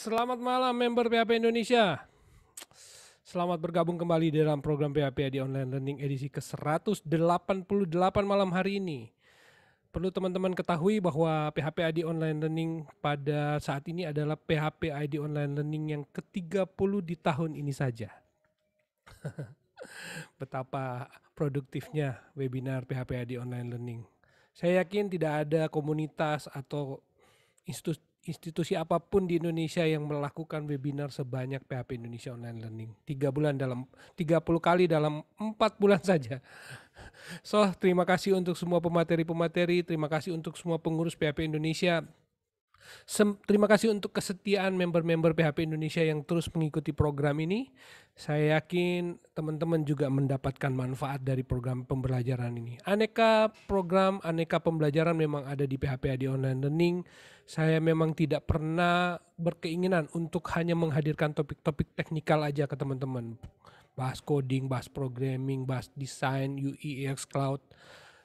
Selamat malam member PHP Indonesia. Selamat bergabung kembali dalam program PHP di Online Learning edisi ke-188 malam hari ini. Perlu teman-teman ketahui bahwa PHP ID Online Learning pada saat ini adalah PHP ID Online Learning yang ke-30 di tahun ini saja. Betapa produktifnya webinar PHP ID Online Learning. Saya yakin tidak ada komunitas atau institusi institusi apapun di Indonesia yang melakukan webinar sebanyak PHP Indonesia Online Learning. Tiga bulan dalam 30 kali dalam empat bulan saja. So, terima kasih untuk semua pemateri-pemateri, terima kasih untuk semua pengurus PHP Indonesia terima kasih untuk kesetiaan member-member PHP Indonesia yang terus mengikuti program ini. Saya yakin teman-teman juga mendapatkan manfaat dari program pembelajaran ini. Aneka program, aneka pembelajaran memang ada di PHP Adi Online Learning. Saya memang tidak pernah berkeinginan untuk hanya menghadirkan topik-topik teknikal aja ke teman-teman. Bahas coding, bahas programming, bahas desain, UI, UX, cloud.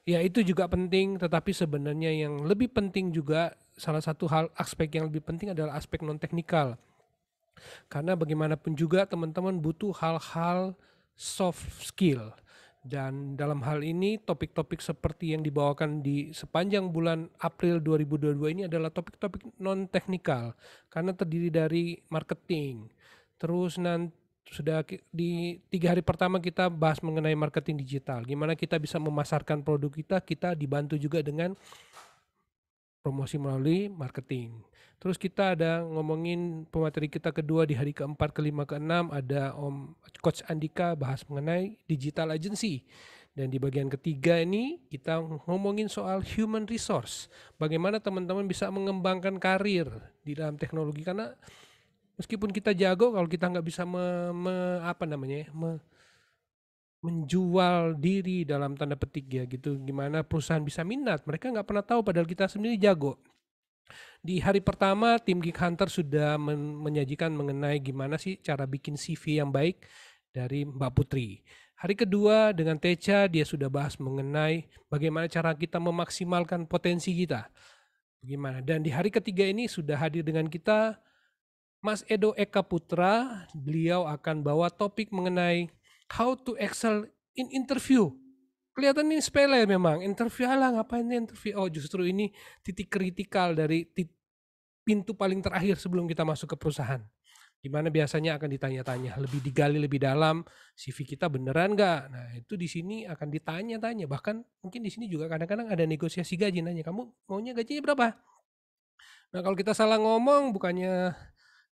Ya itu juga penting, tetapi sebenarnya yang lebih penting juga salah satu hal aspek yang lebih penting adalah aspek non teknikal. Karena bagaimanapun juga teman-teman butuh hal-hal soft skill. Dan dalam hal ini topik-topik seperti yang dibawakan di sepanjang bulan April 2022 ini adalah topik-topik non teknikal karena terdiri dari marketing. Terus nanti sudah di tiga hari pertama kita bahas mengenai marketing digital, gimana kita bisa memasarkan produk kita, kita dibantu juga dengan promosi melalui marketing. Terus kita ada ngomongin pemateri kita kedua di hari keempat, kelima, keenam ada Om Coach Andika bahas mengenai digital agency. Dan di bagian ketiga ini kita ngomongin soal human resource. Bagaimana teman-teman bisa mengembangkan karir di dalam teknologi karena meskipun kita jago kalau kita nggak bisa me, me, apa namanya ya, me, menjual diri dalam tanda petik ya gitu gimana perusahaan bisa minat mereka nggak pernah tahu padahal kita sendiri jago di hari pertama tim Geek Hunter sudah men menyajikan mengenai gimana sih cara bikin CV yang baik dari Mbak Putri. Hari kedua dengan Teca dia sudah bahas mengenai bagaimana cara kita memaksimalkan potensi kita. gimana Dan di hari ketiga ini sudah hadir dengan kita Mas Edo Eka Putra. Beliau akan bawa topik mengenai How to excel in interview. Kelihatan ini sepele memang. Interview lah ngapain interview? Oh justru ini titik kritikal dari tit, pintu paling terakhir sebelum kita masuk ke perusahaan. Gimana biasanya akan ditanya-tanya, lebih digali lebih dalam, CV kita beneran nggak? Nah itu di sini akan ditanya-tanya, bahkan mungkin di sini juga kadang-kadang ada negosiasi gaji, nanya kamu maunya gajinya berapa? Nah kalau kita salah ngomong, bukannya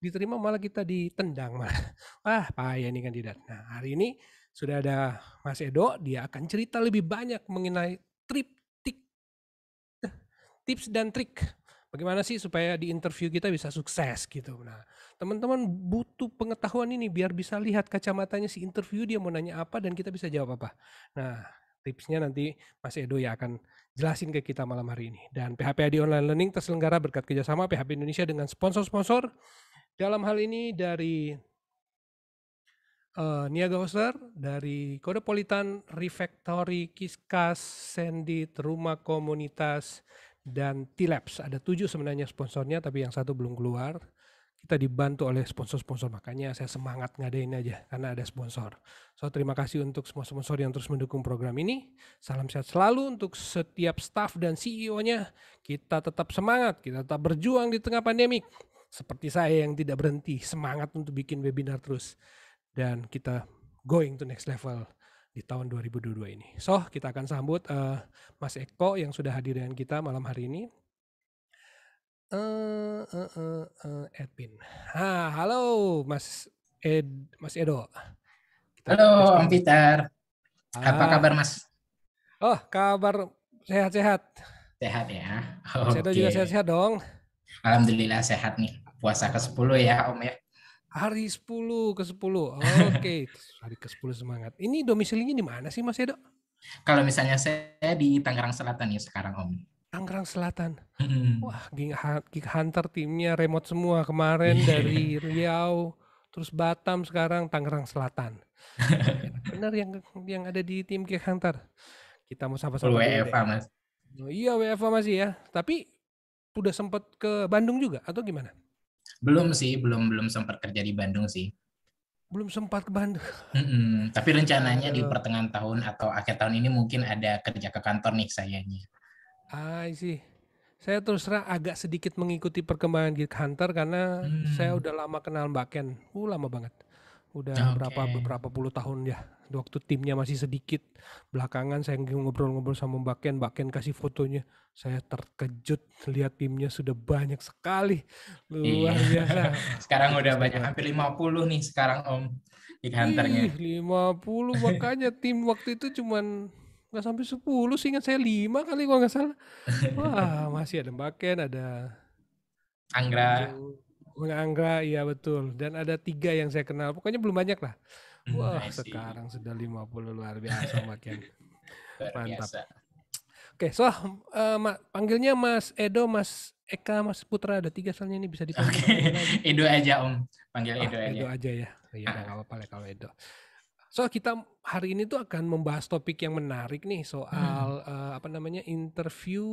diterima malah kita ditendang malah. Ah, payah ini kandidat. Nah, hari ini sudah ada Mas Edo, dia akan cerita lebih banyak mengenai triptik eh, tips dan trik. Bagaimana sih supaya di interview kita bisa sukses gitu. Nah, teman-teman butuh pengetahuan ini biar bisa lihat kacamatanya si interview dia mau nanya apa dan kita bisa jawab apa. Nah, tipsnya nanti Mas Edo ya akan jelasin ke kita malam hari ini. Dan PHP di Online Learning terselenggara berkat kerjasama PHP Indonesia dengan sponsor-sponsor dalam hal ini dari uh, Niaga Hoster, dari Politan, Refactory, Kiskas, Sendit, Rumah Komunitas, dan T-Labs. Ada tujuh sebenarnya sponsornya, tapi yang satu belum keluar. Kita dibantu oleh sponsor-sponsor, makanya saya semangat ngadain aja karena ada sponsor. So, terima kasih untuk semua sponsor yang terus mendukung program ini. Salam sehat selalu untuk setiap staff dan CEO-nya. Kita tetap semangat, kita tetap berjuang di tengah pandemik seperti saya yang tidak berhenti semangat untuk bikin webinar terus dan kita going to next level di tahun 2022 ini. So, kita akan sambut uh, Mas Eko yang sudah hadir dengan kita malam hari ini. Uh, uh, uh, uh, Edwin. Ha, halo Mas Ed, Mas Edo. Kita halo Om Peter. Ah. Apa kabar Mas? Oh, kabar sehat-sehat. Sehat ya. Oh, Mas Edo juga sehat-sehat dong. Alhamdulillah sehat nih puasa ke-10 ya Om ya. Hari 10 ke-10. Oke, okay. hari ke-10 semangat. Ini domisilinya di mana sih Mas Edo? Kalau misalnya saya di Tangerang Selatan ya sekarang Om. Tangerang Selatan. hmm Wah, Geek Hunter timnya remote semua kemarin iya. dari Riau, terus Batam sekarang Tangerang Selatan. Benar yang yang ada di tim Geek Hunter. Kita mau sama-sama. WFA Mas. Oh, iya WFA masih ya. Tapi udah sempat ke Bandung juga atau gimana? Belum sih, belum belum sempat kerja di Bandung sih. Belum sempat ke Bandung. Mm-mm. Tapi rencananya Aduh. di pertengahan tahun atau akhir tahun ini mungkin ada kerja ke kantor nih sayangnya. Ah sih. Saya terus terang agak sedikit mengikuti perkembangan Geek Hunter karena hmm. saya udah lama kenal Mbak Ken. Uh, lama banget. Udah okay. berapa beberapa puluh tahun ya waktu timnya masih sedikit belakangan saya ngobrol-ngobrol sama Mbak Ken Mbak Ken kasih fotonya saya terkejut lihat timnya sudah banyak sekali luar iya. biasa sekarang udah banyak hampir 50 nih sekarang Om di kantornya Ih, 50 makanya tim waktu itu cuman nggak sampai 10 sih ingat saya 5 kali kalau nggak salah wah masih ada Mbak Ken ada Anggra Anggra, iya betul. Dan ada tiga yang saya kenal. Pokoknya belum banyak lah. Hmm, Wah, nice. sekarang sudah 50 luar biasa makin mantap. Oke, Oke, so uh, ma panggilnya Mas Edo, Mas Eka, Mas Putra ada tiga soalnya ini bisa dipanggil. Oke, okay. Edo aja Om, panggil ah, Edo aja. Edo aja ya. Oh, iya, nggak apa-apa lah kalau Edo. So kita hari ini tuh akan membahas topik yang menarik nih soal hmm. uh, apa namanya interview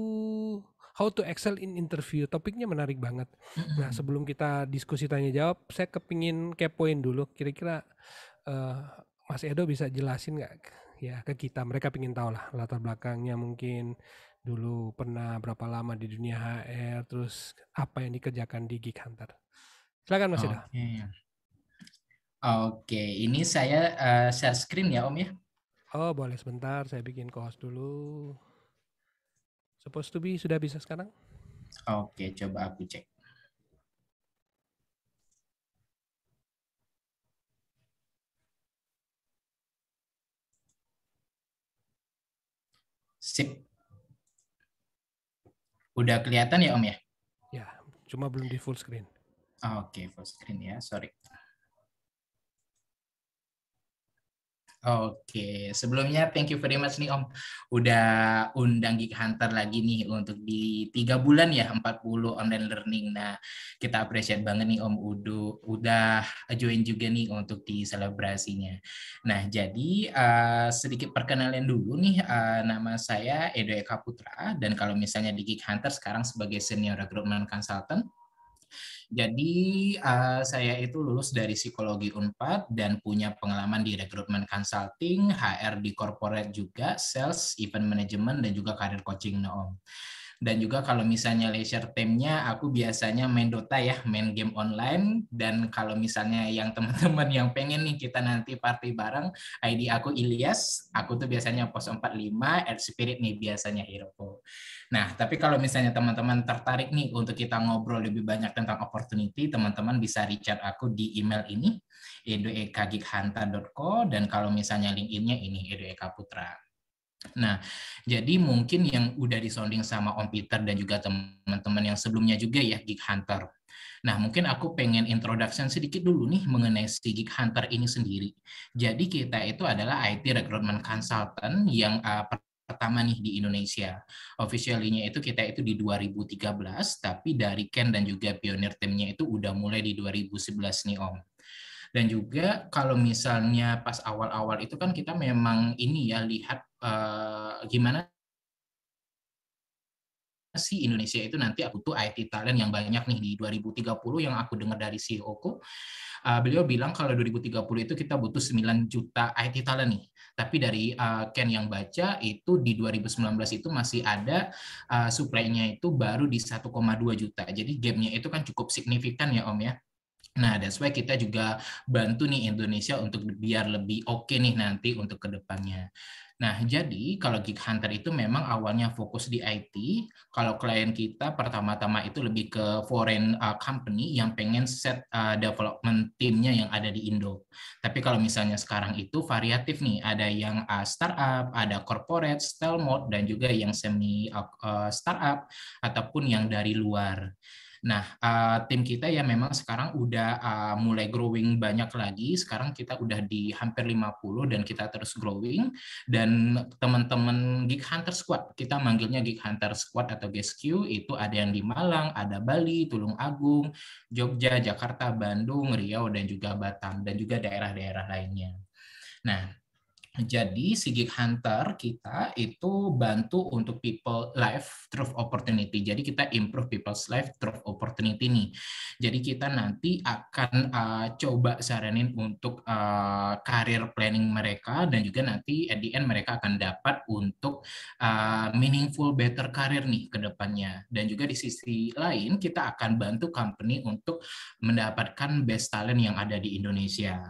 how to excel in interview. Topiknya menarik banget. Nah hmm. sebelum kita diskusi tanya jawab, saya kepingin kepoin dulu kira-kira uh, Mas Edo bisa jelasin nggak ya ke kita? Mereka ingin tahu lah latar belakangnya mungkin dulu pernah berapa lama di dunia HR, terus apa yang dikerjakan di Geek Hunter. Silakan Mas Edo. Oke, okay. ini saya uh, share screen ya Om ya. Oh boleh sebentar, saya bikin kohos dulu. Supposed to be sudah bisa sekarang? Oke, okay, coba aku cek. Sip. Udah kelihatan ya Om ya? Ya, cuma belum di full screen. Ah, oke, okay, full screen ya. Sorry. Oke, sebelumnya thank you very much nih Om. Udah undang Geek Hunter lagi nih untuk di tiga bulan ya 40 online learning. Nah, kita appreciate banget nih Om Udo udah join juga nih untuk di selebrasinya. Nah, jadi uh, sedikit perkenalan dulu nih uh, nama saya Edo Eka Putra dan kalau misalnya di Geek Hunter sekarang sebagai senior recruitment consultant jadi uh, saya itu lulus dari psikologi Unpad dan punya pengalaman di rekrutmen consulting, HR di corporate juga, sales, event management dan juga karir coaching Noom. Dan juga kalau misalnya leisure time-nya aku biasanya main Dota ya, main game online. Dan kalau misalnya yang teman-teman yang pengen nih kita nanti party bareng, ID aku Ilyas, aku tuh biasanya pos 45, R Spirit nih biasanya Hiroko. Nah, tapi kalau misalnya teman-teman tertarik nih untuk kita ngobrol lebih banyak tentang opportunity, teman-teman bisa reach aku di email ini, edoekagikhanta.co, dan kalau misalnya link innya ini, Edo Putra. Nah, jadi mungkin yang udah disounding sama Om Peter dan juga teman-teman yang sebelumnya juga ya Geek Hunter. Nah, mungkin aku pengen introduction sedikit dulu nih mengenai si Geek Hunter ini sendiri. Jadi kita itu adalah IT Recruitment Consultant yang uh, pertama nih di Indonesia. Officialnya itu kita itu di 2013, tapi dari Ken dan juga pionir timnya itu udah mulai di 2011 nih Om. Dan juga kalau misalnya pas awal-awal itu kan kita memang ini ya lihat uh, gimana si Indonesia itu nanti aku tuh IT talent yang banyak nih di 2030 yang aku dengar dari CEO ku uh, beliau bilang kalau 2030 itu kita butuh 9 juta IT talent nih tapi dari uh, Ken yang baca itu di 2019 itu masih ada uh, supply-nya itu baru di 1,2 juta jadi gap-nya itu kan cukup signifikan ya Om ya Nah, that's why kita juga bantu nih Indonesia untuk biar lebih oke okay nih nanti untuk kedepannya. Nah, jadi kalau Geek Hunter itu memang awalnya fokus di IT. Kalau klien kita pertama-tama itu lebih ke foreign uh, company yang pengen set uh, development timnya yang ada di Indo. Tapi kalau misalnya sekarang itu variatif nih, ada yang uh, startup, ada corporate, stealth mode, dan juga yang semi uh, uh startup, ataupun yang dari luar. Nah, uh, tim kita ya memang sekarang udah uh, mulai growing banyak lagi. Sekarang kita udah di hampir 50 dan kita terus growing. Dan teman-teman Geek Hunter Squad, kita manggilnya Geek Hunter Squad atau GSQ, itu ada yang di Malang, ada Bali, Tulung Agung, Jogja, Jakarta, Bandung, Riau, dan juga Batam, dan juga daerah-daerah lainnya. Nah, jadi Sigit Hunter kita itu bantu untuk people life through opportunity. Jadi kita improve people's life through opportunity nih. Jadi kita nanti akan uh, coba saranin untuk uh, career planning mereka dan juga nanti at the end mereka akan dapat untuk uh, meaningful better career nih ke depannya. Dan juga di sisi lain kita akan bantu company untuk mendapatkan best talent yang ada di Indonesia.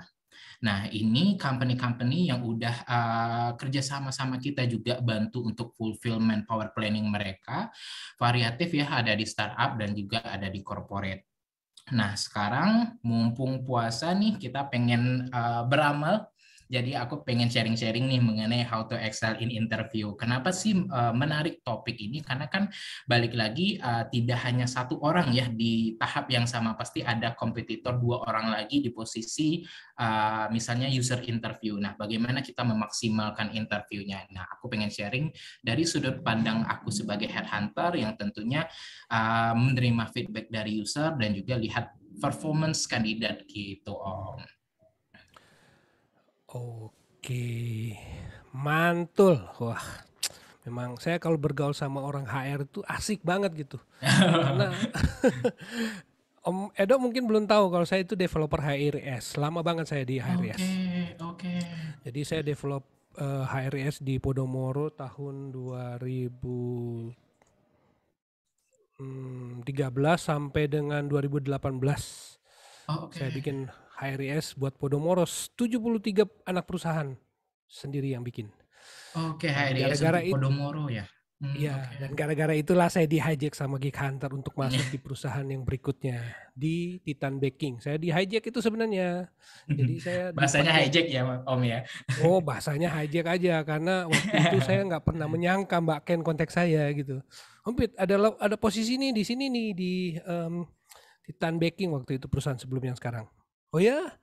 Nah, ini company-company yang udah uh, kerja sama-sama kita juga bantu untuk fulfillment power planning mereka. Variatif ya, ada di startup dan juga ada di corporate. Nah, sekarang mumpung puasa nih, kita pengen uh, beramal jadi aku pengen sharing-sharing nih mengenai how to excel in interview. Kenapa sih eh, menarik topik ini? Karena kan balik lagi eh, tidak hanya satu orang ya di tahap yang sama pasti ada kompetitor dua orang lagi di posisi uh, misalnya user interview. Nah, bagaimana kita memaksimalkan interviewnya? Nah, aku pengen sharing dari sudut pandang aku sebagai headhunter yang tentunya uh, menerima feedback dari user dan juga lihat performance kandidat gitu, Om. Oke, mantul. Wah, memang saya kalau bergaul sama orang HR itu asik banget gitu. Karena Om Edo mungkin belum tahu kalau saya itu developer HRS. Lama banget saya di HRS. Oke, oke. Jadi saya develop uh, eh, HRS di Podomoro tahun 2000 13 hmm, sampai dengan 2018. Oh, okay. Saya bikin HRIS buat Podomoros 73 anak perusahaan sendiri yang bikin. Oke, okay, HRIS gara -gara itu, Podomoro ya. Hmm, iya, hmm, okay. dan gara-gara itulah saya di hijack sama Geek Hunter untuk masuk di perusahaan yang berikutnya di Titan Baking. Saya di hijack itu sebenarnya. Jadi saya bahasanya dapat, hijack ya, Om ya. oh, bahasanya hijack aja karena waktu itu saya nggak pernah menyangka Mbak Ken konteks saya gitu. Pit, ada ada posisi nih di sini nih di um, Titan Baking waktu itu perusahaan sebelum yang sekarang oh ya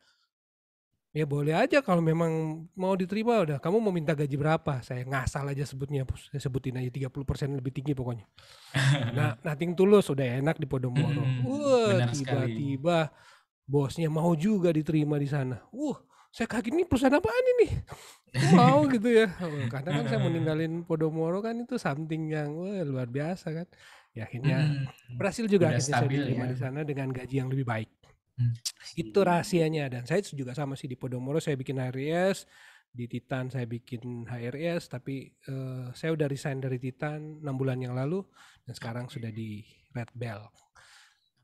ya boleh aja kalau memang mau diterima udah kamu mau minta gaji berapa saya ngasal aja sebutnya saya eh, sebutin aja 30% lebih tinggi pokoknya nah nating tulus udah enak di Podomoro hmm, wah tiba-tiba bosnya mau juga diterima di sana uh saya kaget nih perusahaan apaan ini mau gitu ya karena oh, kan saya meninggalin Podomoro kan itu something yang wah, luar biasa kan ya akhirnya hmm, berhasil juga udah akhirnya saya diterima ya. di sana dengan gaji yang lebih baik Hmm. Itu rahasianya dan saya juga sama sih di Podomoro saya bikin HRS, di Titan saya bikin HRS tapi uh, saya udah resign dari Titan 6 bulan yang lalu dan sekarang sudah di Red Bell.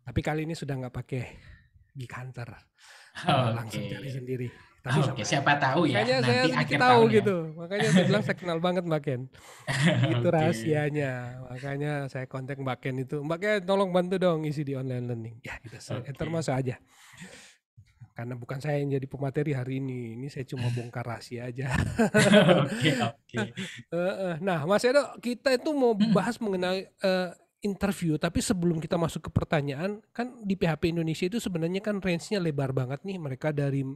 Tapi kali ini sudah nggak pakai gig hunter. Oh, okay. langsung cari sendiri. Tahu ah, oh, siapa tahu ya. Makanya nanti saya akhir tahu tahun ya. gitu. Ya. Makanya saya bilang saya kenal banget Mbak Ken. itu okay. rahasianya. Makanya saya kontak Mbak Ken itu. Mbak Ken tolong bantu dong isi di online learning. Ya, kita gitu. okay. enter aja. Karena bukan saya yang jadi pemateri hari ini. Ini saya cuma bongkar rahasia aja. Oke, oke. Okay, okay. Nah, Mas Edo, kita itu mau hmm. bahas mengenai uh, interview, tapi sebelum kita masuk ke pertanyaan, kan di PHP Indonesia itu sebenarnya kan range-nya lebar banget nih. Mereka dari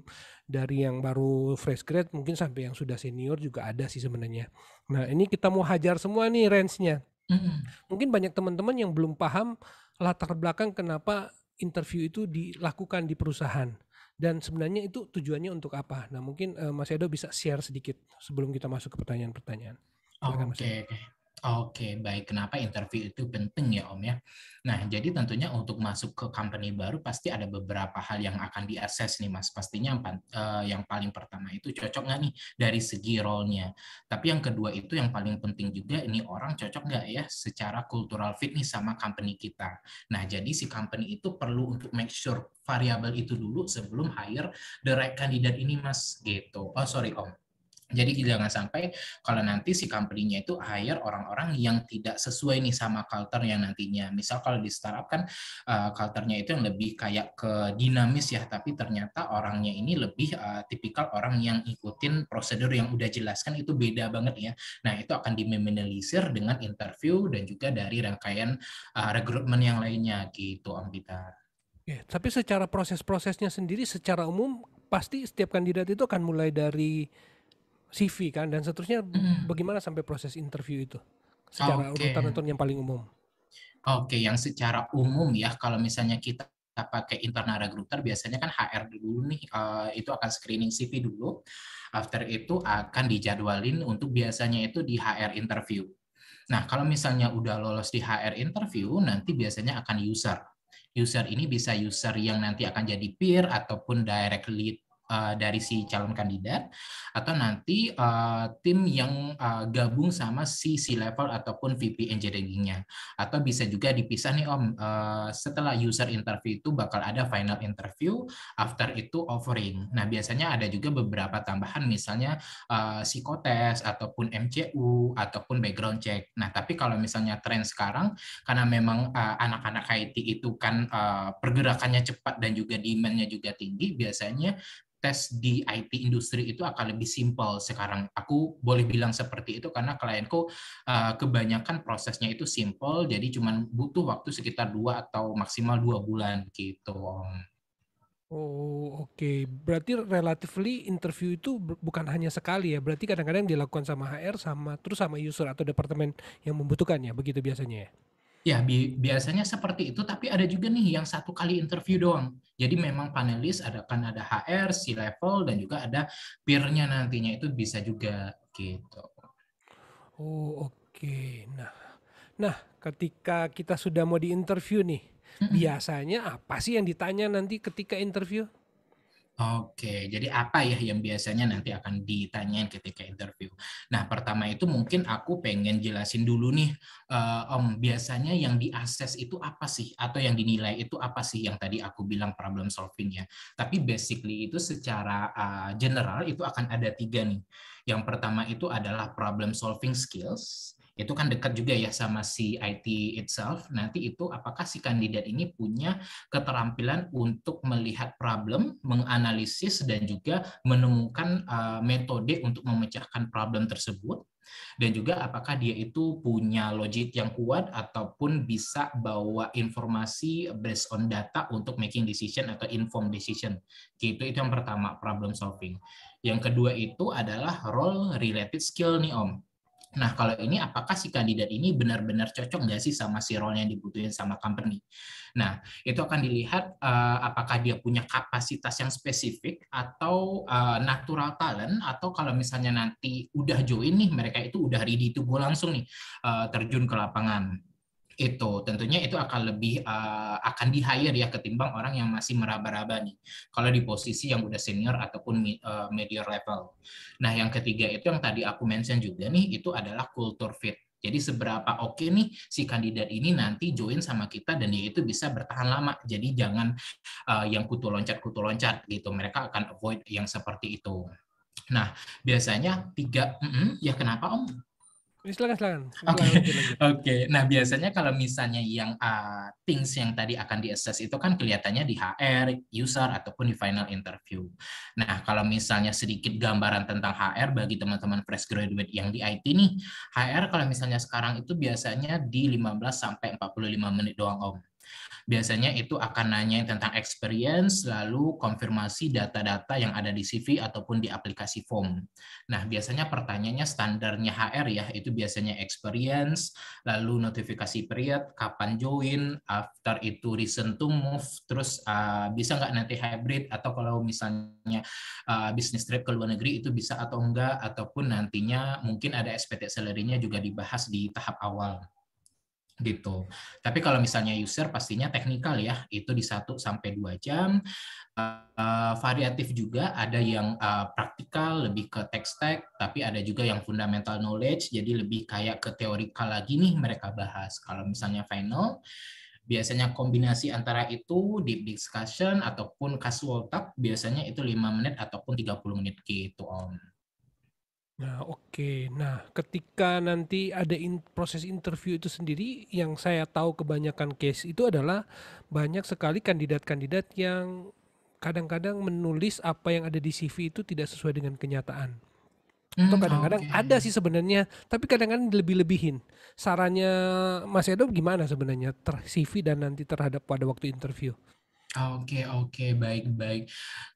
dari yang baru fresh grad mungkin sampai yang sudah senior juga ada sih sebenarnya. Nah, ini kita mau hajar semua nih range-nya. Mm-hmm. Mungkin banyak teman-teman yang belum paham latar belakang kenapa interview itu dilakukan di perusahaan dan sebenarnya itu tujuannya untuk apa. Nah, mungkin uh, Mas Edo bisa share sedikit sebelum kita masuk ke pertanyaan-pertanyaan. Oke, okay. Oke, baik. Kenapa interview itu penting ya, Om ya? Nah, jadi tentunya untuk masuk ke company baru pasti ada beberapa hal yang akan diakses nih, Mas. Pastinya eh, yang, paling pertama itu cocok nggak nih dari segi role-nya. Tapi yang kedua itu yang paling penting juga ini orang cocok nggak ya secara cultural fit nih sama company kita. Nah, jadi si company itu perlu untuk make sure variabel itu dulu sebelum hire the right candidate ini, Mas. Gitu. Oh, sorry, Om. Jadi jangan sampai kalau nanti si company-nya itu hire orang-orang yang tidak sesuai nih sama culture yang nantinya. Misal kalau di startup kan uh, culture-nya itu yang lebih kayak ke dinamis ya, tapi ternyata orangnya ini lebih uh, tipikal orang yang ikutin prosedur yang udah jelaskan itu beda banget ya. Nah, itu akan diminimalisir dengan interview dan juga dari rangkaian uh, eh, rekrutmen yang lainnya gitu Om Peter. Ya, tapi secara proses-prosesnya sendiri secara umum pasti setiap kandidat itu akan mulai dari CV kan dan seterusnya hmm. bagaimana sampai proses interview itu secara okay. urutan yang paling umum. Oke, okay, yang secara umum ya kalau misalnya kita kita pakai internal recruiter biasanya kan HR dulu nih uh, itu akan screening CV dulu after itu akan dijadwalin untuk biasanya itu di HR interview nah kalau misalnya udah lolos di HR interview nanti biasanya akan user user ini bisa user yang nanti akan jadi peer ataupun direct lead Eh, dari si calon kandidat atau nanti eh, tim yang eh, gabung sama si C level ataupun VP engineering-nya atau bisa juga dipisah nih Om setelah user interview itu bakal ada final interview after itu offering. Nah, biasanya ada juga beberapa tambahan misalnya uh, psikotes ataupun MCU ataupun background check. Nah, tapi kalau misalnya tren sekarang karena memang anak-anak IT itu kan pergerakannya cepat dan juga demand-nya juga tinggi, biasanya tes di IT industri itu akan lebih simpel sekarang. Aku boleh bilang seperti itu karena klienku eh, kebanyakan prosesnya itu simple, jadi cuma butuh waktu sekitar dua atau maksimal dua bulan gitu. Oh oke, okay. berarti relatively interview itu bukan hanya sekali ya, berarti kadang-kadang dilakukan sama HR sama terus sama user atau departemen yang membutuhkannya begitu biasanya ya? Ya, bi biasanya seperti itu, tapi ada juga nih yang satu kali interview doang. Jadi memang panelis ada kan ada HR, si level dan juga ada peer-nya nantinya itu bisa juga gitu. Oh, oke. Okay. Nah, nah ketika kita sudah mau di interview nih, mm -hmm. biasanya apa sih yang ditanya nanti ketika interview? Oke, jadi apa ya yang biasanya nanti akan ditanyain ketika interview? Nah, pertama itu mungkin aku pengen jelasin dulu nih, eh, Om, biasanya yang diakses itu apa sih? Atau yang dinilai itu apa sih yang tadi aku bilang problem solving ya? Tapi basically itu secara uh, general itu akan ada tiga nih. Yang pertama itu adalah problem solving skills, itu kan dekat juga ya sama si IT itself. Nanti itu apakah si kandidat ini punya keterampilan untuk melihat problem, menganalisis dan juga menemukan uh, metode untuk memecahkan problem tersebut dan juga apakah dia itu punya logik yang kuat ataupun bisa bawa informasi based on data untuk making decision atau inform decision. Gitu itu yang pertama problem solving. Yang kedua itu adalah role related skill nih Om. Nah, kalau ini apakah si kandidat ini benar-benar cocok nggak sih sama si role yang dibutuhin sama company? Nah, itu akan dilihat uh, apakah dia punya kapasitas yang spesifik atau uh, natural talent atau kalau misalnya nanti udah join nih mereka itu udah ready to go langsung nih uh, terjun ke lapangan itu tentunya itu akan lebih uh, akan di hire ya ketimbang orang yang masih meraba-raba nih kalau di posisi yang udah senior ataupun uh, level. Nah yang ketiga itu yang tadi aku mention juga nih itu adalah culture fit. Jadi seberapa oke okay nih si kandidat ini nanti join sama kita dan dia itu bisa bertahan lama. Jadi jangan uh, yang kutu loncat kutu loncat gitu. Mereka akan avoid yang seperti itu. Nah biasanya tiga mm -mm, ya kenapa om? silakan silakan. Oke. Okay. Oke. Okay. Nah, biasanya kalau misalnya yang uh, things yang tadi akan diassess itu kan kelihatannya di HR, user ataupun di final interview. Nah, kalau misalnya sedikit gambaran tentang HR bagi teman-teman fresh graduate yang di IT nih, HR kalau misalnya sekarang itu biasanya di 15 sampai 45 menit doang, Om. Biasanya itu akan nanya tentang experience, lalu konfirmasi data-data yang ada di CV ataupun di aplikasi form. Nah, biasanya pertanyaannya standarnya HR ya, itu biasanya experience, lalu notifikasi period, kapan join, after itu recent to move, terus uh, bisa nggak nanti hybrid, atau kalau misalnya uh, business trip ke luar negeri itu bisa atau enggak, ataupun nantinya mungkin ada SPT salary-nya juga dibahas di tahap awal gitu. Tapi kalau misalnya user pastinya teknikal ya, itu di 1 sampai 2 jam. Uh, variatif juga ada yang uh, praktikal lebih ke text tech tapi ada juga yang fundamental knowledge jadi lebih kayak ke teorikal lagi nih mereka bahas. Kalau misalnya final biasanya kombinasi antara itu deep discussion ataupun casual talk biasanya itu 5 menit ataupun 30 menit gitu Om. Nah, oke. Nah, ketika nanti ada in proses interview itu sendiri, yang saya tahu kebanyakan case itu adalah banyak sekali kandidat-kandidat yang kadang-kadang menulis apa yang ada di CV itu tidak sesuai dengan kenyataan. Atau kadang hmm, kadang-kadang ada sih sebenarnya, tapi kadang-kadang lebih lebihin Sarannya Mas Edo gimana sebenarnya ter CV dan nanti terhadap pada waktu interview? Oke, oke, baik-baik.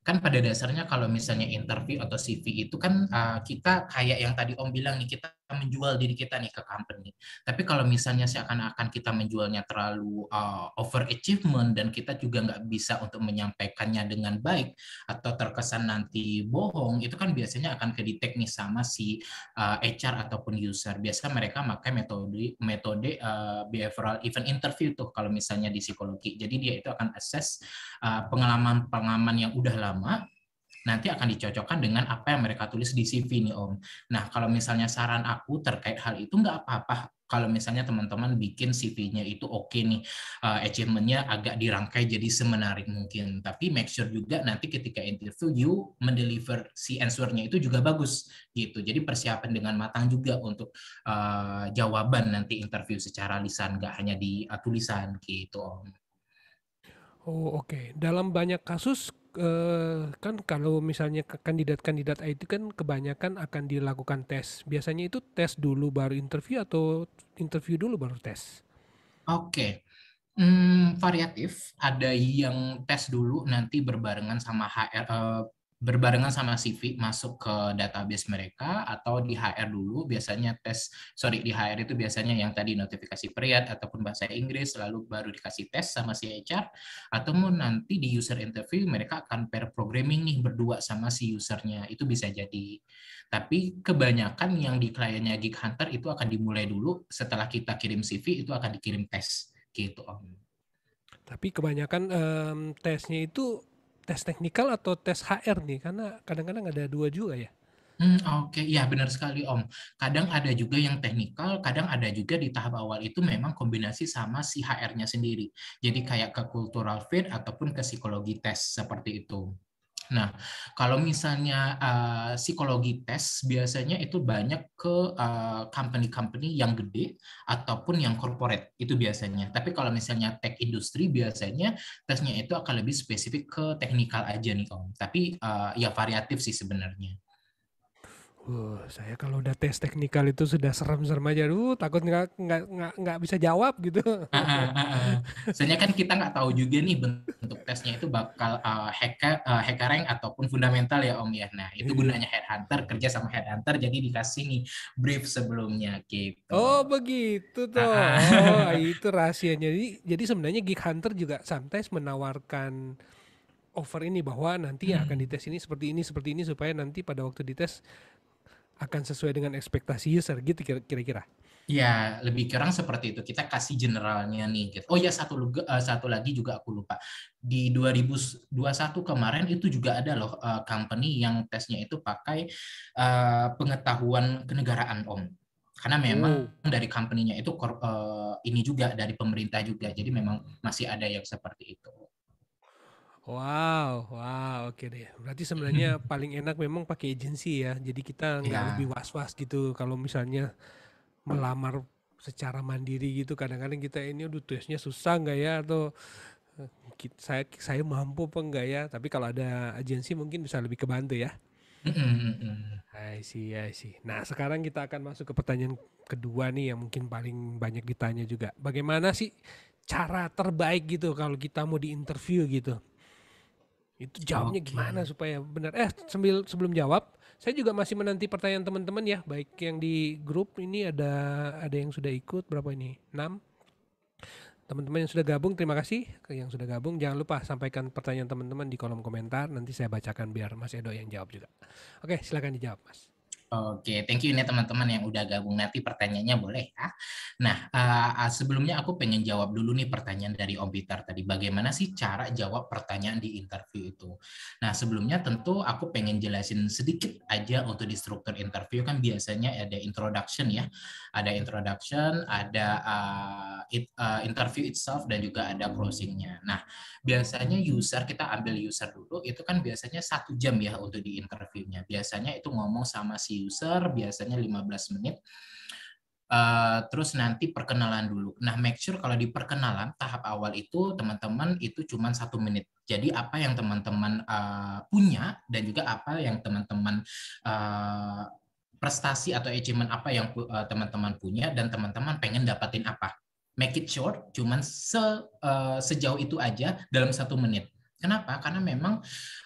Kan pada dasarnya kalau misalnya interview atau CV itu kan uh, kita kayak yang tadi Om bilang nih, kita menjual diri kita nih ke company. Tapi kalau misalnya seakan-akan akan kita menjualnya terlalu uh, eh, over achievement dan kita juga nggak bisa untuk menyampaikannya dengan baik atau terkesan nanti bohong, itu kan biasanya akan kedetek nih sama si uh, eh, HR ataupun user. Biasanya mereka pakai metode metode uh, behavioral event interview tuh kalau misalnya di psikologi. Jadi dia itu akan assess pengalaman-pengalaman uh, yang udah lama nanti akan dicocokkan dengan apa yang mereka tulis di CV nih Om. Nah, kalau misalnya saran aku terkait hal itu nggak apa-apa kalau misalnya teman-teman bikin CV-nya itu oke okay nih, uh, achievement-nya agak dirangkai jadi semenarik mungkin. Tapi make sure juga nanti ketika interview you mendeliver si answer-nya itu juga bagus gitu. Jadi persiapan dengan matang juga untuk uh, jawaban nanti interview secara lisan, nggak hanya di uh, tulisan gitu. Oh oke, okay. dalam banyak kasus Uh, kan kalau misalnya kandidat-kandidat IT kan kebanyakan akan dilakukan tes. Biasanya itu tes dulu baru interview atau interview dulu baru tes? Oke, okay. hmm, variatif. Ada yang tes dulu nanti berbarengan sama HR uh, eh, berbarengan sama CV masuk ke database mereka atau di HR dulu biasanya tes sorry di HR itu biasanya yang tadi notifikasi period ataupun bahasa Inggris lalu baru dikasih tes sama si HR atau nanti di user interview mereka akan pair programming nih berdua sama si usernya itu bisa jadi tapi kebanyakan yang di kliennya Gig Hunter itu akan dimulai dulu setelah kita kirim CV itu akan dikirim tes gitu om tapi kebanyakan um, tesnya itu tes teknikal atau tes HR nih? Karena kadang-kadang ada dua juga ya. Hmm, Oke, okay. ya benar sekali Om. Kadang ada juga yang teknikal, kadang ada juga di tahap awal itu memang kombinasi sama si HR-nya sendiri. Jadi kayak ke cultural fit ataupun ke psikologi tes seperti itu. Nah, kalau misalnya uh, psikologi tes biasanya itu banyak ke eh, company-company uh, yang gede ataupun yang corporate itu biasanya. Tapi kalau misalnya tech industri biasanya tesnya itu akan lebih spesifik ke teknikal aja nih Om. Tapi uh, ya variatif sih sebenarnya. Uh, saya kalau udah tes teknikal itu sudah serem-serem aja, uh, takut nggak nggak nggak bisa jawab gitu. Soalnya kan kita nggak tahu juga nih bentuk tesnya itu bakal uh, hacker uh, eh, hackereng ataupun fundamental ya Om ya. Nah itu iya. gunanya headhunter kerja sama headhunter jadi dikasih nih brief sebelumnya gitu. Oh begitu tuh. Oh itu rahasianya. Jadi jadi sebenarnya gig hunter juga sometimes menawarkan offer ini bahwa nanti hmm. akan dites ini seperti ini seperti ini supaya nanti pada waktu dites akan sesuai dengan ekspektasi user gitu kira-kira. Ya, lebih kurang seperti itu. Kita kasih generalnya nih. Gitu. Oh ya, satu eh, satu lagi juga aku lupa. Di 2021 kemarin itu juga ada loh uh, company yang tesnya itu pakai uh, pengetahuan kenegaraan Om. Karena memang hmm. dari company-nya itu uh, ini juga dari pemerintah juga. Jadi memang masih ada yang seperti itu. Wow, wow, oke deh. Berarti sebenarnya paling enak memang pakai agensi ya. Jadi kita nggak yeah. lebih was-was gitu kalau misalnya melamar secara mandiri gitu. Kadang-kadang kita ini udah tesnya susah nggak ya atau eh, saya saya mampu apa enggak ya. Tapi kalau ada agensi mungkin bisa lebih kebantu ya. I see, I see. Nah sekarang kita akan masuk ke pertanyaan kedua nih yang mungkin paling banyak ditanya juga. Bagaimana sih cara terbaik gitu kalau kita mau diinterview gitu? Itu jawabnya okay. gimana supaya benar? Eh sambil sebelum jawab, saya juga masih menanti pertanyaan teman-teman ya, baik yang di grup ini ada ada yang sudah ikut berapa ini? Enam. Teman-teman yang sudah gabung, terima kasih yang sudah gabung. Jangan lupa sampaikan pertanyaan teman-teman di kolom komentar, nanti saya bacakan biar Mas Edo yang jawab juga. Oke, silakan dijawab, Mas. Oke, thank you ini teman-teman yang udah gabung. Nanti pertanyaannya boleh ya. Nah, uh, sebelumnya aku pengen jawab dulu nih pertanyaan dari Om Peter tadi. Bagaimana sih cara jawab pertanyaan di interview itu? Nah, sebelumnya tentu aku pengen jelasin sedikit aja untuk di struktur interview kan biasanya ada introduction ya, ada introduction, ada uh, it, uh, interview itself dan juga ada closingnya. Nah, biasanya user kita ambil user dulu itu kan biasanya satu jam ya untuk di interviewnya. Biasanya itu ngomong sama si user biasanya 15 menit. Uh, terus nanti perkenalan dulu. Nah, make sure kalau di perkenalan tahap awal itu teman-teman itu cuma satu menit. Jadi apa yang teman-teman uh, punya dan juga apa yang teman-teman uh, prestasi atau achievement apa yang teman-teman uh, punya dan teman-teman pengen dapatin apa. Make it short, cuman se, uh, sejauh itu aja dalam satu menit Kenapa? Karena memang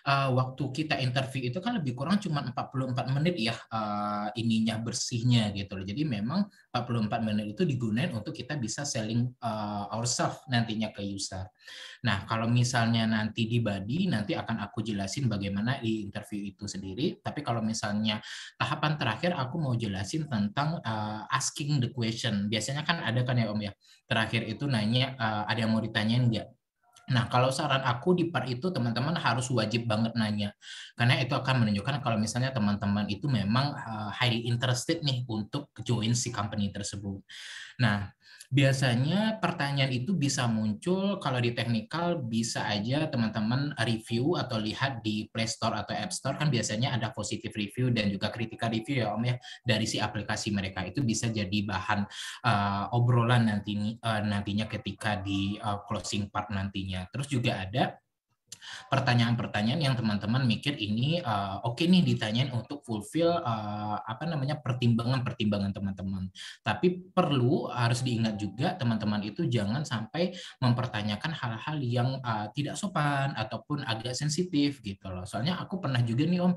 uh, waktu kita interview itu kan lebih kurang cuma 44 menit ya uh, ininya bersihnya gitu loh. Jadi memang 44 menit itu digunakan untuk kita bisa selling uh, eh, ourselves nantinya ke user. Nah, kalau misalnya nanti di body nanti akan aku jelasin bagaimana di interview itu sendiri, tapi kalau misalnya tahapan terakhir aku mau jelasin tentang uh, asking the question. Biasanya kan ada kan ya Om ya. Terakhir itu nanya uh, ada yang mau ditanyain nggak? Nah, kalau saran aku di part itu teman-teman harus wajib banget nanya. Karena itu akan menunjukkan kalau misalnya teman-teman itu memang eh, highly interested nih untuk join si company tersebut. Nah, biasanya pertanyaan itu bisa muncul kalau di teknikal bisa aja teman-teman review atau lihat di Play Store atau App Store kan biasanya ada positive review dan juga critical review ya Om ya dari si aplikasi mereka itu bisa jadi bahan uh, obrolan nanti uh, nantinya ketika di uh, closing part nantinya. Terus juga ada pertanyaan-pertanyaan yang teman-teman mikir ini uh, oke okay nih ditanyain untuk fulfill uh, apa namanya pertimbangan-pertimbangan teman-teman. Tapi perlu harus diingat juga teman-teman itu jangan sampai mempertanyakan hal-hal yang uh, tidak sopan ataupun agak sensitif gitu loh. Soalnya aku pernah juga nih Om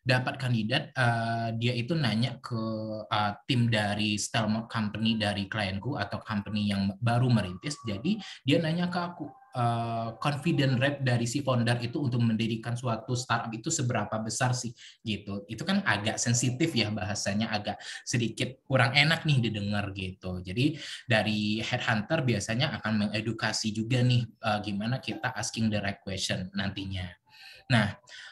dapat kandidat uh, dia itu nanya ke uh, tim dari Stelmont company dari klienku atau company yang baru merintis jadi dia nanya ke aku uh, confident rep dari si founder itu untuk mendirikan suatu startup itu seberapa besar sih gitu. Itu kan agak sensitif ya bahasanya agak sedikit kurang enak nih didengar gitu. Jadi dari headhunter biasanya akan mengedukasi juga nih uh, gimana kita asking the right question nantinya. Nah,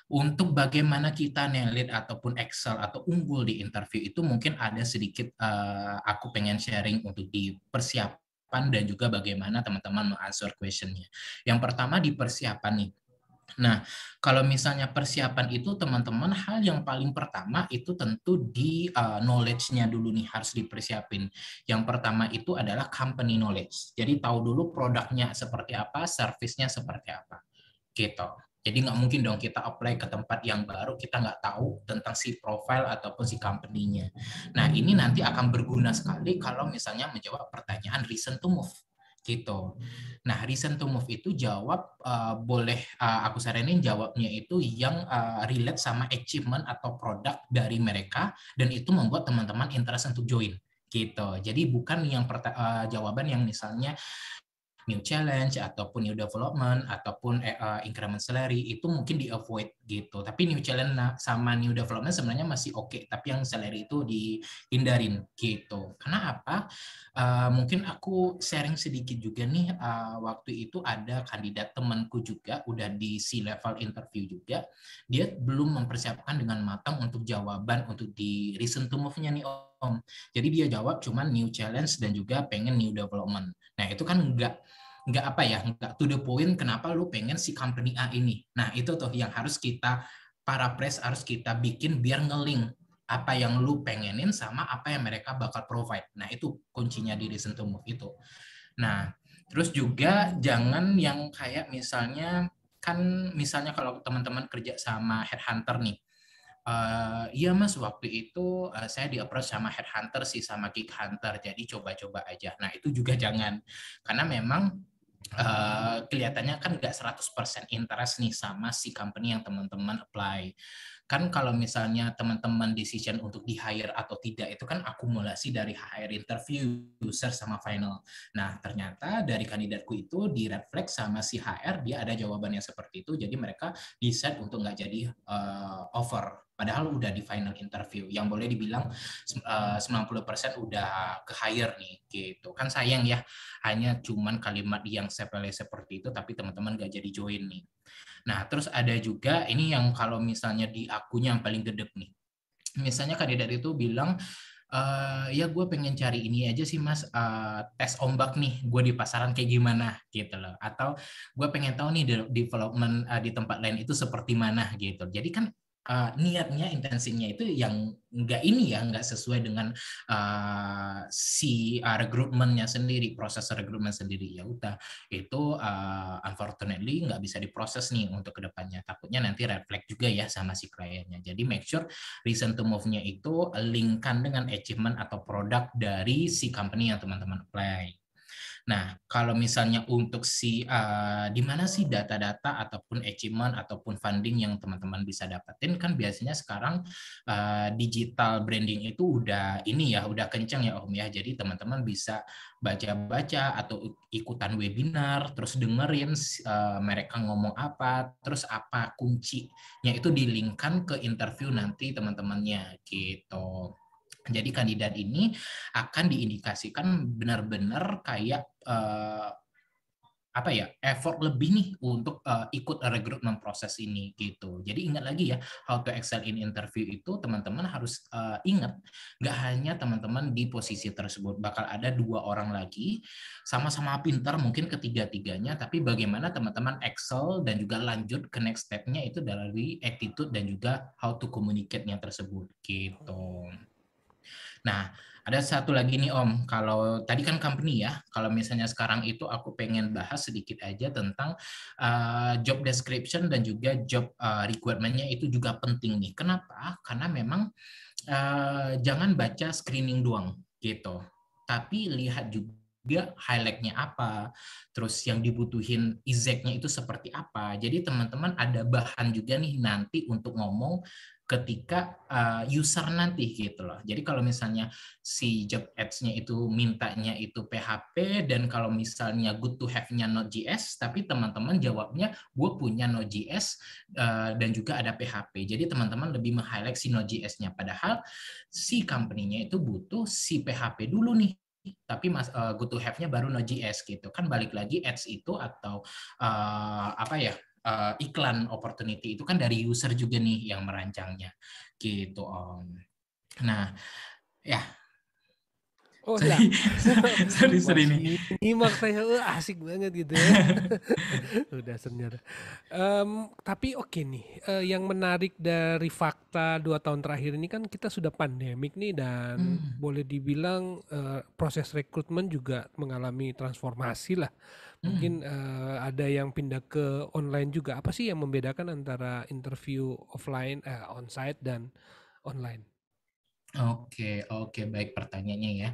untuk bagaimana kita nelit ataupun excel atau unggul di interview itu mungkin ada sedikit uh, aku pengen sharing untuk di dan juga bagaimana teman-teman menganswer questionnya. Yang pertama di persiapan nih. Nah, kalau misalnya persiapan itu teman-teman hal yang paling pertama itu tentu di uh, knowledge-nya dulu nih harus dipersiapin. Yang pertama itu adalah company knowledge. Jadi tahu dulu produknya seperti apa, servisnya seperti apa. Gitu. Jadi nggak mungkin dong kita apply ke tempat yang baru kita nggak tahu tentang si profile ataupun si company-nya. Nah ini nanti akan berguna sekali kalau misalnya menjawab pertanyaan recent to move gitu. Nah, recent to move itu jawab uh, boleh uh, aku saranin jawabnya itu yang uh, relate sama achievement atau produk dari mereka dan itu membuat teman-teman interest untuk join gitu. Jadi bukan yang uh, jawaban yang misalnya new challenge ataupun new development ataupun uh, increment salary itu mungkin di avoid gitu. Tapi new challenge sama new development sebenarnya masih oke, okay, tapi yang salary itu dihindarin gitu. Karena apa? Uh, mungkin aku sharing sedikit juga nih uh, waktu itu ada kandidat temanku juga udah di C level interview juga. Dia belum mempersiapkan dengan matang untuk jawaban untuk di recent to move-nya nih Om. Jadi dia jawab cuman new challenge dan juga pengen new development Nah, itu kan enggak nggak apa ya nggak to the point kenapa lu pengen si company A ini nah itu tuh yang harus kita para press harus kita bikin biar ngeling apa yang lu pengenin sama apa yang mereka bakal provide nah itu kuncinya di listen to move itu nah terus juga jangan yang kayak misalnya kan misalnya kalau teman-teman kerja sama headhunter nih Uh, iya mas, waktu itu uh, saya di-approach sama headhunter sih, sama gig hunter, jadi coba-coba aja. Nah itu juga jangan, karena memang uh, kelihatannya kan nggak 100% interest nih sama si company yang teman-teman apply kan kalau misalnya teman-teman decision untuk di hire atau tidak itu kan akumulasi dari hire interview user sama final. Nah ternyata dari kandidatku itu di refleks sama si HR dia ada jawabannya seperti itu jadi mereka decide untuk nggak jadi uh, offer padahal udah di final interview yang boleh dibilang eh, puluh 90% udah ke hire nih gitu kan sayang ya hanya cuman kalimat yang sepele seperti itu tapi teman-teman gak jadi join nih Nah, terus ada juga ini yang kalau misalnya di akunya yang paling gede nih. Misalnya kandidat itu bilang, e, ya gue pengen cari ini aja sih mas, e, tes ombak nih, gue di pasaran kayak gimana gitu loh. Atau gue pengen tahu nih development eh, di tempat lain itu seperti mana gitu. Jadi kan uh, niatnya intensinya itu yang nggak ini ya nggak sesuai dengan uh, si uh, rekrutmennya sendiri proses rekrutmen sendiri ya udah itu uh, unfortunately nggak bisa diproses nih untuk kedepannya takutnya nanti reflect juga ya sama si kliennya jadi make sure reason to move-nya itu linkkan dengan achievement atau produk dari si company yang teman-teman apply Nah, kalau misalnya untuk si uh, di mana sih data-data ataupun achievement ataupun funding yang teman-teman bisa dapetin kan biasanya sekarang uh, digital branding itu udah ini ya, udah kenceng ya Om ya. Jadi teman-teman bisa baca-baca atau ikutan webinar, terus dengerin uh, mereka ngomong apa, terus apa kuncinya itu dilingkan ke interview nanti teman-temannya gitu. Jadi kandidat ini akan diindikasikan benar-benar kayak uh, apa ya effort lebih nih untuk uh, ikut rekrutmen proses ini gitu. Jadi ingat lagi ya how to excel in interview itu teman-teman harus uh, ingat nggak hanya teman-teman di posisi tersebut bakal ada dua orang lagi sama-sama pintar mungkin ketiga-tiganya tapi bagaimana teman-teman excel dan juga lanjut ke next stepnya itu dari attitude dan juga how to communicate-nya tersebut gitu. Nah, ada satu lagi nih Om, kalau tadi kan company ya, kalau misalnya sekarang itu aku pengen bahas sedikit aja tentang uh, job description dan juga job uh, requirement-nya itu juga penting nih. Kenapa? Karena memang uh, jangan baca screening doang gitu, tapi lihat juga dia highlightnya apa, terus yang dibutuhin izeknya itu seperti apa. Jadi teman-teman ada bahan juga nih nanti untuk ngomong ketika uh, user nanti gitu loh. Jadi kalau misalnya si job ads-nya itu mintanya itu PHP dan kalau misalnya good to have-nya Node.js tapi teman-teman jawabnya gue punya Node.js uh, dan juga ada PHP. Jadi teman-teman lebih meng-highlight si Node.js-nya padahal si company-nya itu butuh si PHP dulu nih tapi mas uh, good to have-nya baru Node.js gitu kan balik lagi ads itu atau uh, apa ya uh, iklan opportunity itu kan dari user juga nih yang merancangnya gitu om. Nah, ya Oh sorry. sorry, sorry, nih. Ini maksudnya asik banget gitu ya. Udah senyar. Um, tapi oke okay nih, uh, yang menarik dari fakta dua tahun terakhir ini kan kita sudah pandemik nih dan hmm. boleh dibilang uh, proses rekrutmen juga mengalami transformasi lah. Mungkin hmm. uh, ada yang pindah ke online juga. Apa sih yang membedakan antara interview offline, uh, onsite dan online? Oke, oke, baik pertanyaannya ya.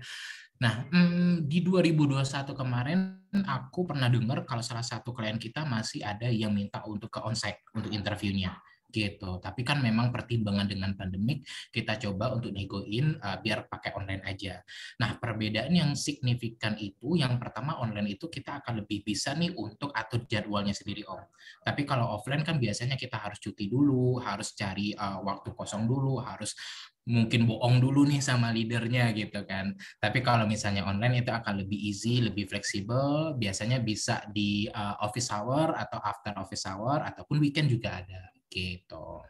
Nah, mm, di 2021 kemarin aku pernah dengar kalau salah satu klien kita masih ada yang minta untuk ke onsite untuk interviewnya gitu. Tapi kan memang pertimbangan dengan pandemik kita coba untuk negoin uh, biar pakai online aja. Nah, perbedaan yang signifikan itu yang pertama online itu kita akan lebih bisa nih untuk atur jadwalnya sendiri Om. Tapi kalau offline kan biasanya kita harus cuti dulu, harus cari uh, waktu kosong dulu, harus mungkin bohong dulu nih sama leadernya gitu kan. Tapi kalau misalnya online itu akan lebih easy, lebih fleksibel, biasanya bisa di uh, office hour atau after office hour ataupun weekend juga ada gitu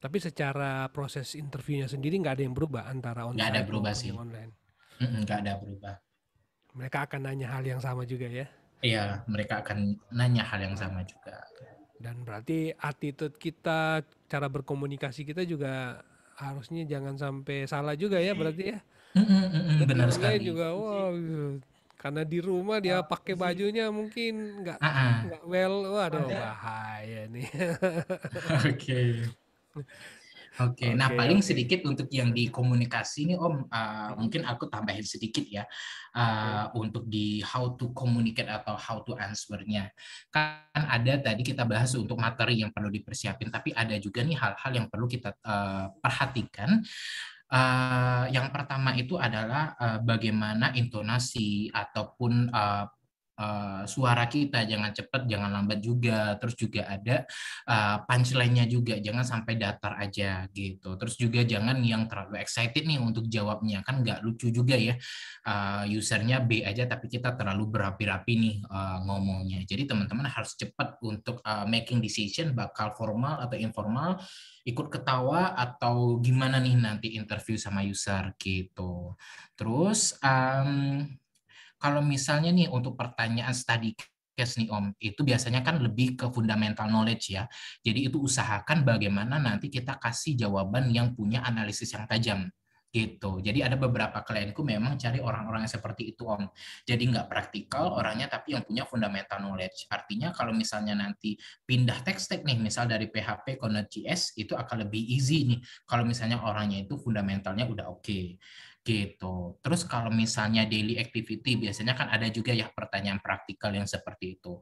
tapi secara proses interviewnya sendiri nggak ada yang berubah antara online nggak ada berubah sih online nggak ada berubah mereka akan nanya hal yang sama juga ya iya mereka akan nanya hal yang sama juga dan berarti attitude kita cara berkomunikasi kita juga harusnya jangan sampai salah juga ya berarti ya benar sekali juga wow gitu karena di rumah dia oh, pakai iya. bajunya mungkin nggak uh -uh. well waduh Ada. bahaya nih oke Oke, nah paling sedikit untuk yang di komunikasi ini Om, uh, mungkin aku tambahin sedikit ya uh, okay. untuk di how to communicate atau how to answernya. Kan ada tadi kita bahas untuk materi yang perlu dipersiapin, tapi ada juga nih hal-hal yang perlu kita uh, perhatikan Uh, yang pertama itu adalah uh, bagaimana intonasi ataupun uh, Uh, suara kita jangan cepat jangan lambat juga terus juga ada uh, punchline-nya juga jangan sampai datar aja gitu terus juga jangan yang terlalu excited nih untuk jawabnya kan nggak lucu juga ya uh, usernya B aja tapi kita terlalu berapi-rapi nih uh, ngomongnya jadi teman-teman harus cepat untuk uh, making decision bakal formal atau informal ikut ketawa atau gimana nih nanti interview sama user gitu. Terus um, kalau misalnya nih untuk pertanyaan study case nih Om, itu biasanya kan lebih ke fundamental knowledge ya. Jadi itu usahakan bagaimana nanti kita kasih jawaban yang punya analisis yang tajam gitu. Jadi ada beberapa klienku memang cari orang-orang yang seperti itu om. Jadi nggak praktikal orangnya tapi yang punya fundamental knowledge. Artinya kalau misalnya nanti pindah teks stack nih, misal dari PHP ke Node.js itu akan lebih easy nih. Kalau misalnya orangnya itu fundamentalnya udah oke. Okay gitu. Terus kalau misalnya daily activity biasanya kan ada juga ya pertanyaan praktikal yang seperti itu.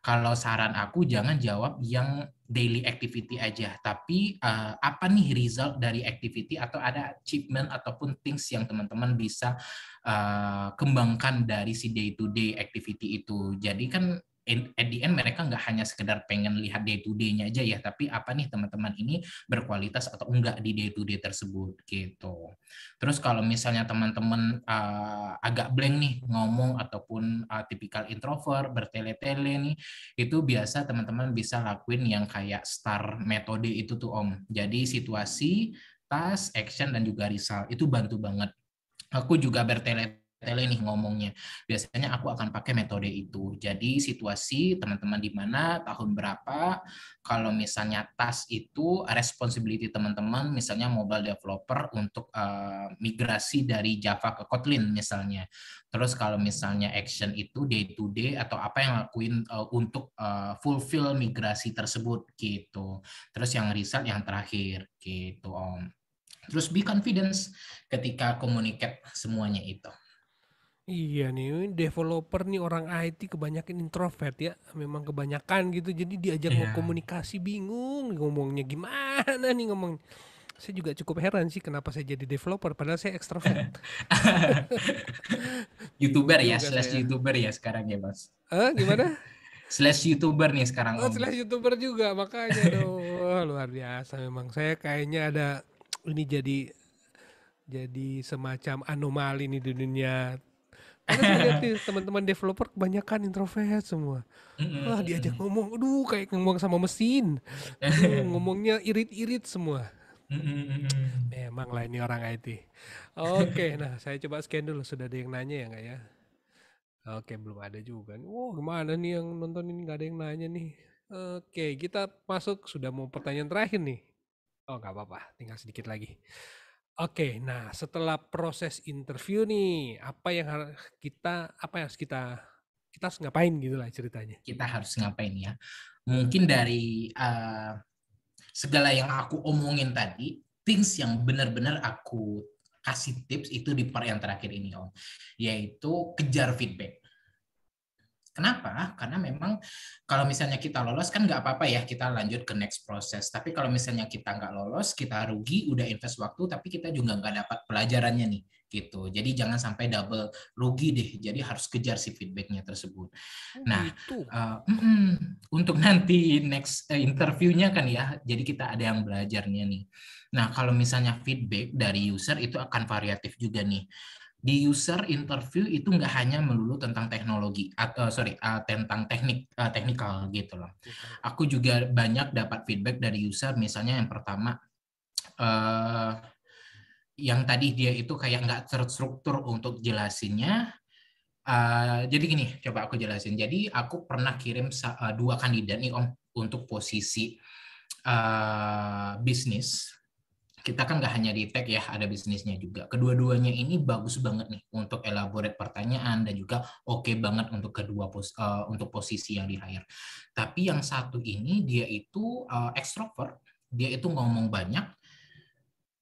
Kalau saran aku jangan jawab yang daily activity aja, tapi uh, apa nih result dari activity atau ada achievement ataupun things yang teman-teman bisa uh, kembangkan dari si day to day activity itu. Jadi kan at the end mereka nggak hanya sekedar pengen lihat day to day-nya aja ya, tapi apa nih teman-teman ini berkualitas atau enggak di day to day tersebut gitu. Terus kalau misalnya teman-teman uh, agak blank nih ngomong ataupun uh, tipikal introvert bertele-tele nih, itu biasa teman-teman bisa lakuin yang kayak star metode itu tuh Om. Jadi situasi, task, action dan juga result itu bantu banget. Aku juga bertele tele tele nih ngomongnya. Biasanya aku akan pakai metode itu. Jadi situasi teman-teman di mana, tahun berapa, kalau misalnya tas itu responsibility teman-teman misalnya mobile developer untuk uh, migrasi dari Java ke Kotlin misalnya. Terus kalau misalnya action itu day to day atau apa yang lakuin uh, untuk uh, fulfill migrasi tersebut gitu. Terus yang result yang terakhir gitu Om. Terus be confidence ketika communicate semuanya itu. Iya nih, developer nih orang IT kebanyakan introvert ya, memang kebanyakan gitu. Jadi diajak yeah. komunikasi bingung, ngomongnya gimana nih ngomong. Saya juga cukup heran sih kenapa saya jadi developer, padahal saya ekstrovert. YouTuber ya, iya slash saya. YouTuber ya sekarang ya mas. Eh gimana? slash youtuber nih sekarang. Oh, om. slash youtuber juga makanya tuh luar biasa memang. Saya kayaknya ada ini jadi jadi semacam anomali nih di dunia saya lihat teman-teman developer kebanyakan introvert semua. Mm-hmm. Wah diajak ngomong, aduh kayak ngomong sama mesin. ngomongnya irit-irit semua. Mm-hmm. Memang lah ini orang IT. Oke, nah saya coba scan dulu. Sudah ada yang nanya ya nggak ya? Oke, belum ada juga. Wow, gimana nih yang nonton ini nggak ada yang nanya nih. Oke, kita masuk sudah mau pertanyaan terakhir nih. Oh, nggak apa-apa, tinggal sedikit lagi. Oke, nah setelah proses interview nih, apa yang harus kita apa yang harus kita kita harus ngapain gitu lah ceritanya. Kita harus ngapain ya. Hmm. Mungkin dari uh, segala yang aku omongin tadi, things yang benar-benar aku kasih tips itu di part yang terakhir ini Om, yaitu kejar feedback. Kenapa? Karena memang kalau misalnya kita lolos kan nggak apa-apa ya kita lanjut ke next proses. Tapi kalau misalnya kita nggak lolos, kita rugi, udah invest waktu, tapi kita juga nggak dapat pelajarannya nih gitu. Jadi jangan sampai double rugi deh. Jadi harus kejar si feedbacknya tersebut. Oh, nah, uh, mm, untuk nanti next eh, interviewnya kan ya. Jadi kita ada yang belajarnya nih. Nah, kalau misalnya feedback dari user itu akan variatif juga nih di user interview itu nggak hanya melulu tentang teknologi atau uh, eh, sorry uh, tentang teknik uh, teknikal gitu loh. Mm-hmm. Aku juga banyak dapat feedback dari user misalnya yang pertama uh, yang tadi dia itu kayak nggak terstruktur untuk jelasinnya. Uh, jadi gini, coba aku jelasin. Jadi aku pernah kirim dua kandidat nih om untuk posisi uh, bisnis kita kan nggak hanya di tech ya, ada bisnisnya juga. Kedua-duanya ini bagus banget nih untuk elaborate pertanyaan dan juga oke okay banget untuk kedua pos, uh, untuk posisi yang di hire. Tapi yang satu ini dia itu uh, extrovert, dia itu ngomong banyak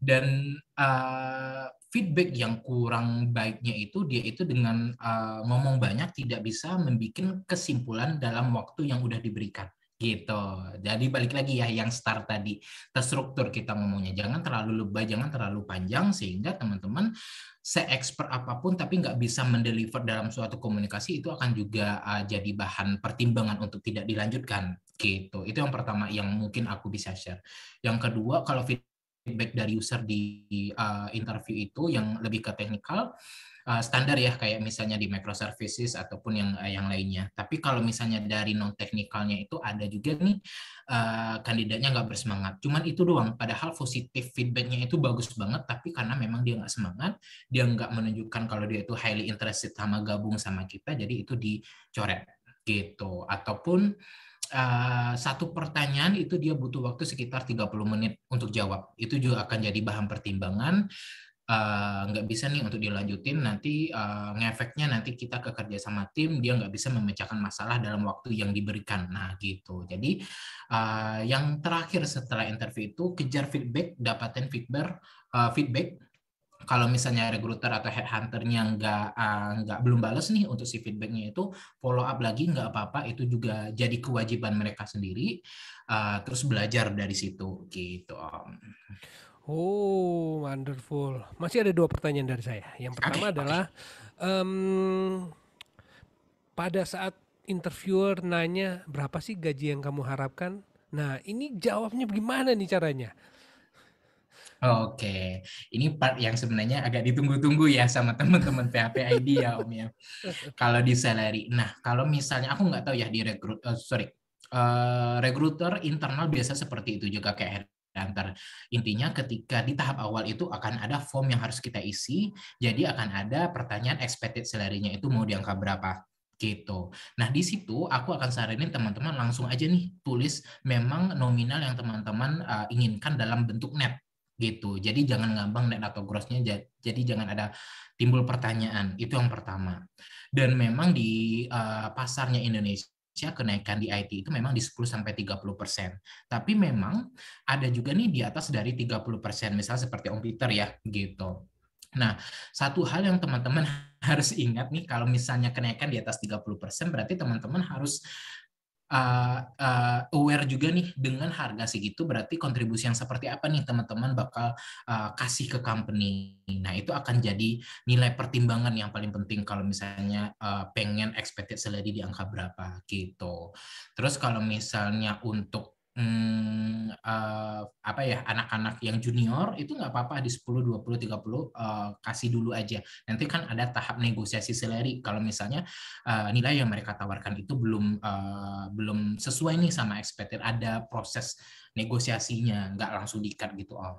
dan uh, feedback yang kurang baiknya itu dia itu dengan uh, ngomong banyak tidak bisa membuat kesimpulan dalam waktu yang sudah diberikan gitu. Jadi balik lagi ya yang start tadi terstruktur kita ngomongnya jangan terlalu lebay, jangan terlalu panjang sehingga teman-teman se-expert apapun tapi nggak bisa mendeliver dalam suatu komunikasi itu akan juga uh, jadi bahan pertimbangan untuk tidak dilanjutkan gitu. Itu yang pertama yang mungkin aku bisa share. Yang kedua kalau feedback dari user di uh, interview itu yang lebih ke teknikal uh, eh, standar ya kayak misalnya di microservices ataupun yang uh, yang lainnya. Tapi kalau misalnya dari non teknikalnya itu ada juga nih uh, kandidatnya nggak bersemangat. Cuman itu doang. Padahal positif feedbacknya itu bagus banget. Tapi karena memang dia nggak semangat, dia nggak menunjukkan kalau dia itu highly interested sama gabung sama kita. Jadi itu dicoret gitu. Ataupun Eh, satu pertanyaan itu dia butuh waktu sekitar 30 menit untuk jawab. Itu juga akan jadi bahan pertimbangan eh, nggak uh, bisa nih untuk dilanjutin nanti uh, ngefeknya nanti kita ke kerja sama tim dia nggak bisa memecahkan masalah dalam waktu yang diberikan nah gitu jadi uh, yang terakhir setelah interview itu kejar feedback dapatkan feedback uh, feedback kalau misalnya recruiter atau headhunternya nggak uh, nggak belum balas nih untuk si feedbacknya itu follow up lagi nggak apa-apa itu juga jadi kewajiban mereka sendiri uh, terus belajar dari situ gitu om. Oh wonderful masih ada dua pertanyaan dari saya yang pertama okay, adalah Um, pada saat interviewer nanya berapa sih gaji yang kamu harapkan nah ini jawabnya gimana nih caranya? Oke, ini part yang sebenarnya agak ditunggu-tunggu ya sama teman-teman PHPID ya Om ya. Kalau di salary, nah kalau misalnya aku nggak tahu ya di rekrut, uh, sorry, uh, rekruter internal biasa seperti itu juga kayak headhunter. Intinya ketika di tahap awal itu akan ada form yang harus kita isi, jadi akan ada pertanyaan expected salary-nya itu mau diangka berapa gitu. Nah, di situ aku akan saranin teman-teman langsung aja nih tulis memang nominal yang teman-teman uh, inginkan dalam bentuk net gitu. Jadi jangan ngambang net atau grossnya jadi jangan ada timbul pertanyaan. Itu yang pertama. Dan memang di uh, pasarnya Indonesia kenaikan di IT itu memang di 10 sampai 30 persen. Tapi memang ada juga nih di atas dari 30 persen, misalnya seperti Om Peter ya, gitu. Nah, satu hal yang teman-teman harus ingat nih, kalau misalnya kenaikan di atas 30 persen, berarti teman-teman harus uh, uh, aware juga nih dengan harga segitu berarti kontribusi yang seperti apa nih teman-teman bakal uh, kasih ke company. Nah, itu akan jadi nilai pertimbangan yang paling penting kalau misalnya uh, pengen expected salary di angka berapa gitu. Terus kalau misalnya untuk hmm, uh, apa ya anak-anak yang junior itu nggak apa-apa di 10, 20, 30 uh, kasih dulu aja. Nanti kan ada tahap negosiasi salary kalau misalnya uh, nilai yang mereka tawarkan itu belum uh, belum sesuai nih sama expected ada proses negosiasinya, nggak langsung dikat gitu om.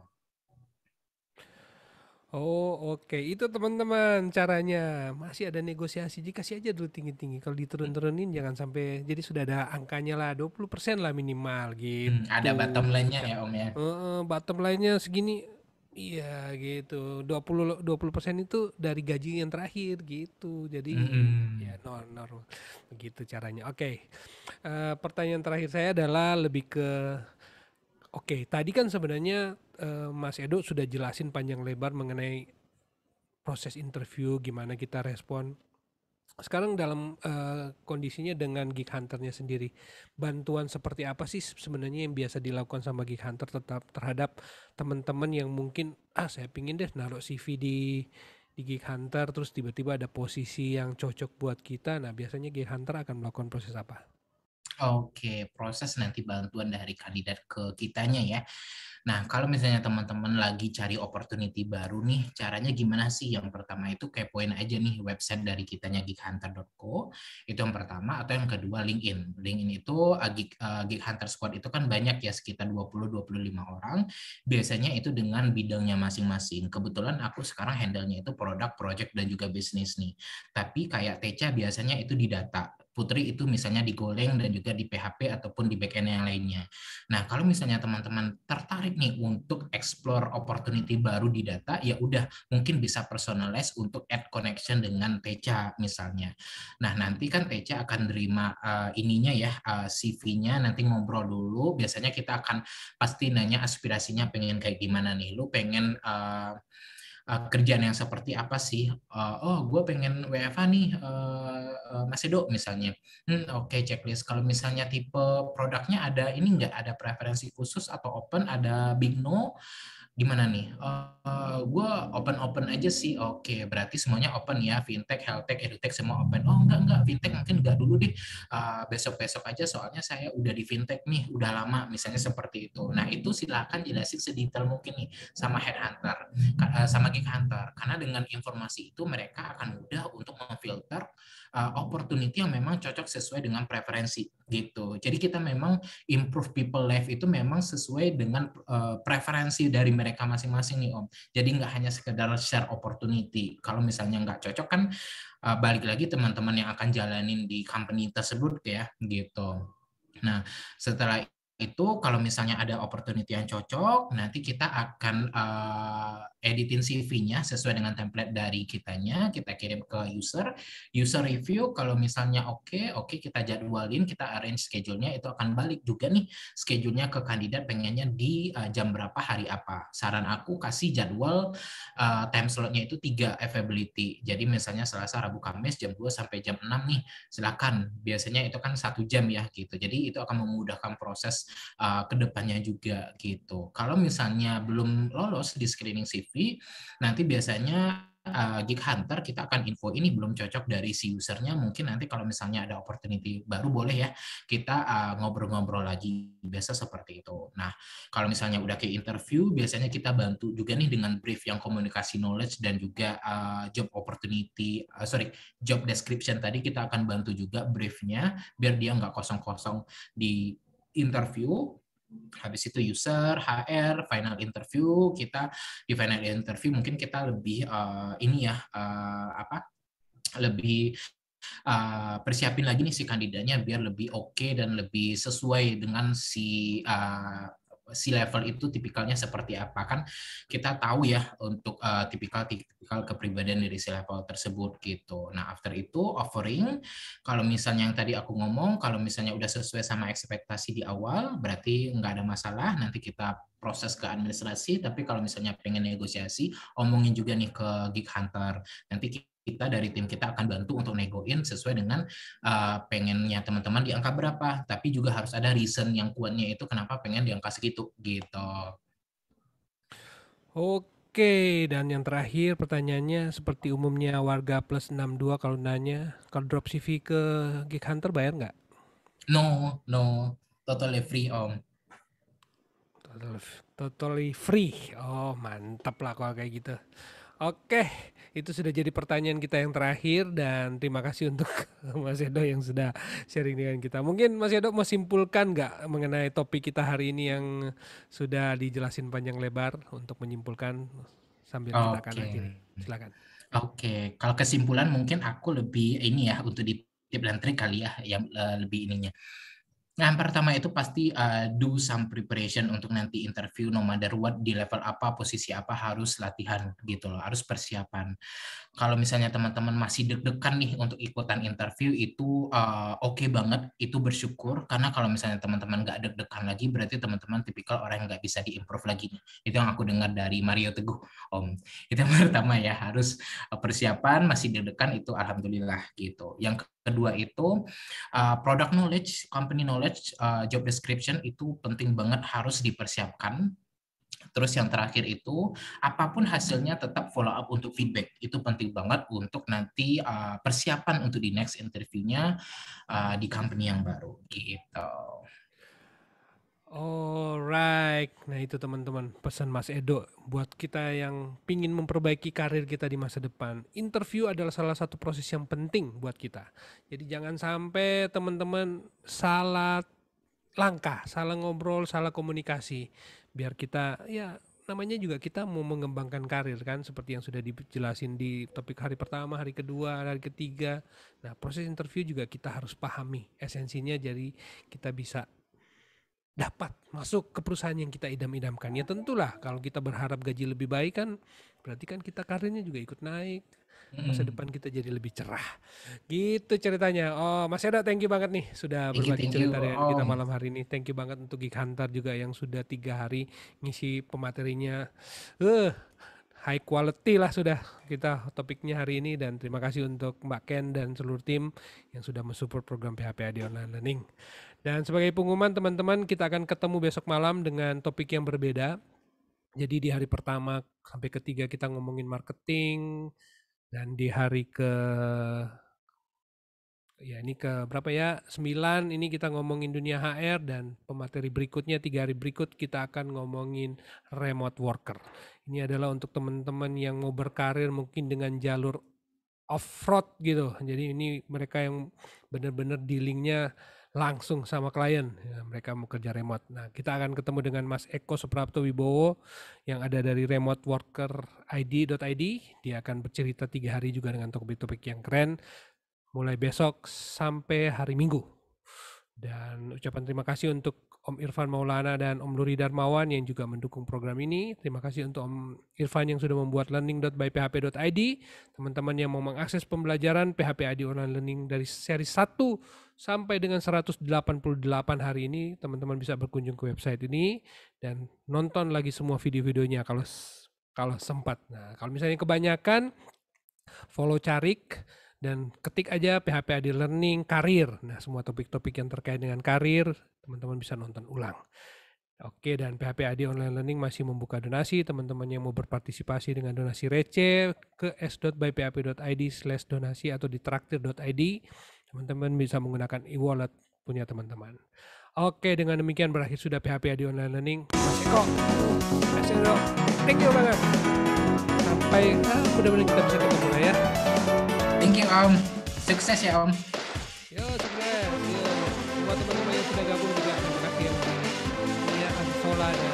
Oh, oke. Itu teman-teman caranya. Masih ada negosiasi. Dikasih aja dulu tinggi-tinggi. Kalau diturun-turunin jangan sampai jadi sudah ada angkanya lah 20% lah minimal gitu. Hmm, ada gitu. bottom line-nya ya, Om ya. Uh, bottom line-nya segini. Iya, gitu. 20 20% itu dari gaji yang terakhir gitu. Jadi hmm. ya normal Begitu caranya. Oke. Okay. Uh, eh, pertanyaan terakhir saya adalah lebih ke Oke, tadi kan sebenarnya eh, Mas Edo sudah jelasin panjang lebar mengenai proses interview, gimana kita respon. Sekarang dalam eh, kondisinya dengan gig hunternya sendiri, bantuan seperti apa sih sebenarnya yang biasa dilakukan sama gig hunter tetap terhadap teman-teman yang mungkin ah saya pingin deh naruh CV di di gig hunter terus tiba-tiba ada posisi yang cocok buat kita. Nah, biasanya gig hunter akan melakukan proses apa? Oke, proses nanti bantuan dari kandidat ke kitanya ya. Nah, kalau misalnya teman-teman lagi cari opportunity baru nih, caranya gimana sih? Yang pertama itu kepoin aja nih website dari kitanya geekhunter.co. Itu yang pertama atau yang kedua LinkedIn. LinkedIn itu Geek, uh, Hunter eh, Squad itu kan banyak ya sekitar 20 25 orang. Biasanya itu dengan bidangnya masing-masing. Kebetulan aku sekarang handle-nya itu produk, project dan juga bisnis nih. Tapi kayak Teca biasanya itu di data. Putri itu misalnya digoleng dan juga di PHP ataupun di backend yang lainnya. Nah, kalau misalnya teman-teman tertarik nih untuk explore opportunity baru di data, ya udah mungkin bisa personalize untuk add connection dengan Teca misalnya. Nah nanti kan Teca akan terima uh, eh, ininya ya uh, eh, CV-nya, nanti ngobrol dulu. Biasanya kita akan pasti nanya aspirasinya pengen kayak gimana nih, lu pengen uh, uh, kerjaan yang seperti apa sih? Eh, oh, gue pengen WFA nih, eh, Masedo uh, misalnya. Hmm, Oke, okay, checklist. Kalau misalnya tipe produknya ada ini nggak? Ada preferensi khusus atau open? Ada big no? gimana nih? Uh, eh, gue open open aja sih. Oke, okay, berarti semuanya open ya, fintech, healthtech, edutech semua open. Oh enggak enggak, fintech mungkin enggak dulu deh. Uh, eh, besok besok aja, soalnya saya udah di fintech nih, udah lama, misalnya seperti itu. Nah itu silakan jelasin sedetail mungkin nih sama headhunter, eh, sama gig hunter, karena dengan informasi itu mereka akan mudah untuk memfilter Eh, opportunity yang memang cocok sesuai dengan preferensi gitu. Jadi kita memang improve people life itu memang sesuai dengan uh, preferensi dari mereka masing-masing nih Om. Jadi nggak hanya sekedar share opportunity. Kalau misalnya nggak cocok kan uh, balik lagi teman-teman yang akan jalanin di company tersebut ya gitu. Nah, setelah itu kalau misalnya ada opportunity yang cocok, nanti kita akan uh, editin CV-nya sesuai dengan template dari kitanya, kita kirim ke user, user review, kalau misalnya oke, okay, oke okay, kita jadwalin, kita arrange schedule-nya, itu akan balik juga nih schedule-nya ke kandidat pengennya di uh, jam berapa, hari apa. Saran aku kasih jadwal uh, time slot-nya itu tiga availability, jadi misalnya Selasa, Rabu, Kamis jam 2 sampai jam 6 nih, silakan. Biasanya itu kan satu jam ya gitu, jadi itu akan memudahkan proses uh, eh, kedepannya juga gitu. Kalau misalnya belum lolos di screening CV, nanti biasanya uh, eh, gig hunter kita akan info ini belum cocok dari si usernya mungkin nanti kalau misalnya ada opportunity baru boleh ya kita eh, ngobrol-ngobrol uh, lagi biasa seperti itu nah kalau misalnya udah ke interview biasanya kita bantu juga nih dengan brief yang komunikasi knowledge dan juga uh, job opportunity uh, sorry job description tadi kita akan bantu juga briefnya biar dia nggak kosong-kosong di interview habis itu user, HR, final interview kita di final interview mungkin kita lebih uh, ini ya uh, apa lebih uh, persiapin lagi nih si kandidatnya biar lebih oke okay dan lebih sesuai dengan si uh, si level itu tipikalnya seperti apa kan kita tahu ya untuk uh, tipikal tipikal kepribadian dari si level tersebut gitu. Nah, after itu offering kalau misalnya yang tadi aku ngomong kalau misalnya udah sesuai sama ekspektasi di awal berarti nggak ada masalah nanti kita proses ke administrasi tapi kalau misalnya pengen negosiasi omongin juga nih ke gig hunter nanti kita kita dari tim kita akan bantu untuk negoin sesuai dengan uh, pengennya teman-teman di angka berapa, tapi juga harus ada reason yang kuatnya itu kenapa pengen di angka segitu gitu. Oke, dan yang terakhir pertanyaannya seperti umumnya warga plus 62 kalau nanya, kalau drop CV ke Geek Hunter bayar nggak? No, no, totally free om. Totally, free. Oh, mantap lah kalau kayak gitu. Oke. Okay itu sudah jadi pertanyaan kita yang terakhir dan terima kasih untuk Mas Edo yang sudah sharing dengan kita. Mungkin Mas Edo mau simpulkan nggak mengenai topik kita hari ini yang sudah dijelasin panjang lebar untuk menyimpulkan sambil okay. kita akhiri. Silakan. Oke, okay. kalau kesimpulan mungkin aku lebih ini ya untuk di tip dan trik kali ya yang eh, lebih ininya. Nah, yang pertama itu pasti uh, do some preparation untuk nanti interview no matter what di level apa, posisi apa harus latihan gitu loh, harus persiapan. Kalau misalnya teman-teman masih deg-degan nih untuk ikutan interview itu uh, oke okay banget, itu bersyukur karena kalau misalnya teman-teman nggak deg-degan lagi berarti teman-teman tipikal orang yang nggak bisa diimprove lagi. Itu yang aku dengar dari Mario Teguh Om. Itu yang pertama ya, harus eh, persiapan, masih deg-degan itu alhamdulillah gitu. Yang kedua itu uh, product knowledge, company knowledge, uh, job description itu penting banget harus dipersiapkan. Terus yang terakhir itu apapun hasilnya tetap follow up untuk feedback. Itu penting banget untuk nanti uh, persiapan untuk di next interviewnya uh, di company yang baru gitu. Alright, nah itu teman-teman pesan Mas Edo buat kita yang pingin memperbaiki karir kita di masa depan. Interview adalah salah satu proses yang penting buat kita. Jadi jangan sampai teman-teman salah langkah, salah ngobrol, salah komunikasi. Biar kita ya namanya juga kita mau mengembangkan karir kan seperti yang sudah dijelasin di topik hari pertama, hari kedua, hari ketiga. Nah, proses interview juga kita harus pahami esensinya jadi kita bisa dapat masuk ke perusahaan yang kita idam-idamkan. Ya tentulah kalau kita berharap gaji lebih baik kan berarti kan kita karirnya juga ikut naik. Masa hmm. depan kita jadi lebih cerah. Gitu ceritanya. Oh, Mas Edo thank you banget nih sudah thank berbagi you, cerita dengan kita malam hari ini. Thank you banget untuk Geek Hunter juga yang sudah tiga hari ngisi pematerinya. uh, high quality lah sudah kita topiknya hari ini dan terima kasih untuk Mbak Ken dan seluruh tim yang sudah mensupport program PHP Online Learning. Dan sebagai pengumuman teman-teman kita akan ketemu besok malam dengan topik yang berbeda. Jadi di hari pertama sampai ketiga kita ngomongin marketing dan di hari ke ya ini ke berapa ya? 9 ini kita ngomongin dunia HR dan pemateri berikutnya tiga hari berikut kita akan ngomongin remote worker. Ini adalah untuk teman-teman yang mau berkarir mungkin dengan jalur of fraud gitu. Jadi ini mereka yang benar-benar dealingnya langsung sama klien. Ya, mereka mau kerja remote. Nah, kita akan ketemu dengan Mas Eko Suprapto Wibowo yang ada dari remote worker ID.id. Dia akan bercerita tiga hari juga dengan topik-topik yang keren. Mulai besok sampai hari Minggu. Dan ucapan terima kasih untuk Om Irfan Maulana dan Om Luri Darmawan yang juga mendukung program ini. Terima kasih untuk Om Irfan yang sudah membuat learning.byphp.id. Teman-teman yang mau mengakses pembelajaran PHP ID Online Learning dari seri 1 sampai dengan 188 hari ini, teman-teman bisa berkunjung ke website ini dan nonton lagi semua video-videonya kalau kalau sempat. Nah, kalau misalnya kebanyakan follow Carik dan ketik aja PHP Adi Learning karir. Nah, semua topik-topik yang terkait dengan karir, teman-teman bisa nonton ulang. Oke, dan PHP Adi Online Learning masih membuka donasi. Teman-teman yang mau berpartisipasi dengan donasi receh ke s.byphp.id slash donasi atau di traktir.id. Teman-teman bisa menggunakan e-wallet punya teman-teman. Oke, dengan demikian berakhir sudah PHP Adi Online Learning. Mas Eko, Mas Eko, thank you banget. Sampai, ah, mudah-mudahan kita bisa ketemu ya. Thank you Om. Sukses ya Om. Yo sukses. Yo. Buat teman-teman yang sudah gabung juga terima terakhir. Ya, Sola